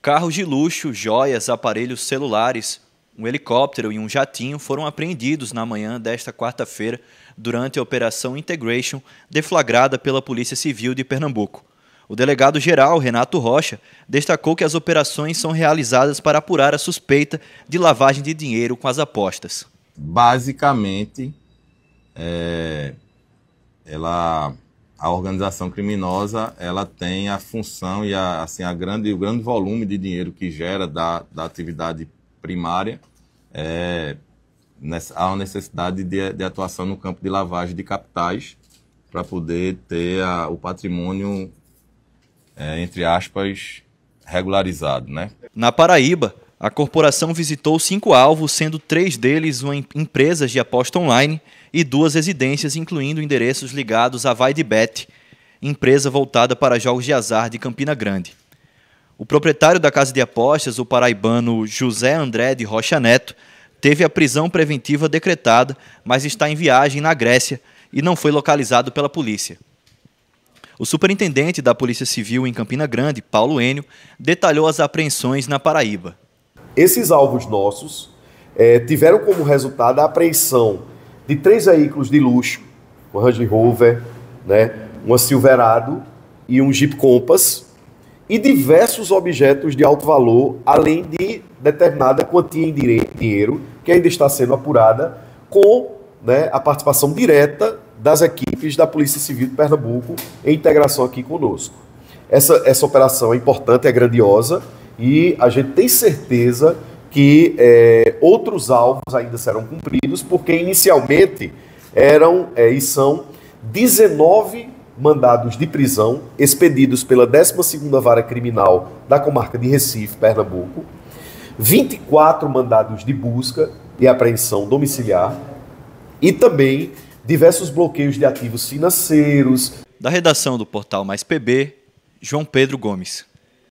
Carros de luxo, joias, aparelhos celulares, um helicóptero e um jatinho foram apreendidos na manhã desta quarta-feira durante a Operação Integration deflagrada pela Polícia Civil de Pernambuco. O delegado-geral, Renato Rocha, destacou que as operações são realizadas para apurar a suspeita de lavagem de dinheiro com as apostas. Basicamente, é, ela a organização criminosa ela tem a função e a, assim a grande o grande volume de dinheiro que gera da, da atividade primária é, nessa, há uma necessidade de, de atuação no campo de lavagem de capitais para poder ter a, o patrimônio é, entre aspas regularizado, né? Na Paraíba a corporação visitou cinco alvos, sendo três deles uma em empresas de aposta online e duas residências, incluindo endereços ligados à Vaidebet, empresa voltada para jogos de azar de Campina Grande. O proprietário da casa de apostas, o paraibano José André de Rocha Neto, teve a prisão preventiva decretada, mas está em viagem na Grécia e não foi localizado pela polícia. O superintendente da Polícia Civil em Campina Grande, Paulo Enio, detalhou as apreensões na Paraíba. Esses alvos nossos é, tiveram como resultado a apreensão de três veículos de luxo, um Range Rover, né, uma Silverado e um Jeep Compass, e diversos objetos de alto valor, além de determinada quantia em dinheiro, que ainda está sendo apurada, com né, a participação direta das equipes da Polícia Civil de Pernambuco em integração aqui conosco. Essa, essa operação é importante, é grandiosa, e a gente tem certeza que é, outros alvos ainda serão cumpridos, porque inicialmente eram é, e são 19 mandados de prisão expedidos pela 12ª Vara Criminal da comarca de Recife, Pernambuco, 24 mandados de busca e apreensão domiciliar e também diversos bloqueios de ativos financeiros. Da redação do portal Mais PB, João Pedro Gomes.